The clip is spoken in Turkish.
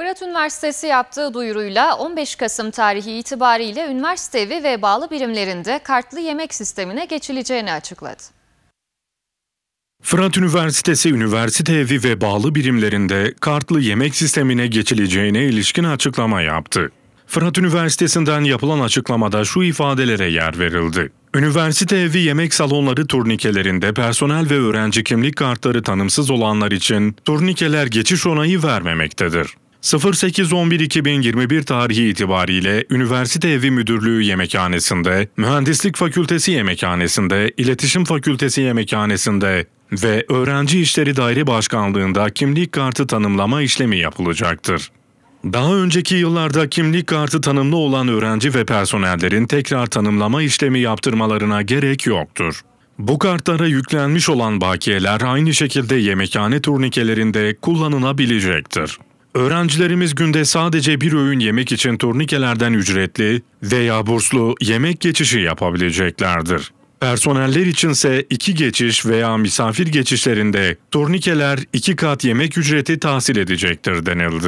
Fırat Üniversitesi yaptığı duyuruyla 15 Kasım tarihi itibariyle üniversitevi ve bağlı birimlerinde kartlı yemek sistemine geçileceğini açıkladı. Fırat Üniversitesi üniversite evi ve bağlı birimlerinde kartlı yemek sistemine geçileceğine ilişkin açıklama yaptı. Fırat Üniversitesi'nden yapılan açıklamada şu ifadelere yer verildi. Üniversite evi yemek salonları turnikelerinde personel ve öğrenci kimlik kartları tanımsız olanlar için turnikeler geçiş onayı vermemektedir. 08.11.2021 tarihi itibariyle Üniversite Evi Müdürlüğü Yemekhanesi'nde, Mühendislik Fakültesi Yemekhanesi'nde, İletişim Fakültesi Yemekhanesi'nde ve Öğrenci İşleri Daire Başkanlığı'nda kimlik kartı tanımlama işlemi yapılacaktır. Daha önceki yıllarda kimlik kartı tanımlı olan öğrenci ve personellerin tekrar tanımlama işlemi yaptırmalarına gerek yoktur. Bu kartlara yüklenmiş olan bakiyeler aynı şekilde yemekhane turnikelerinde kullanılabilecektir. Öğrencilerimiz günde sadece bir öğün yemek için turnikelerden ücretli veya burslu yemek geçişi yapabileceklerdir. Personeller içinse iki geçiş veya misafir geçişlerinde turnikeler iki kat yemek ücreti tahsil edecektir denildi.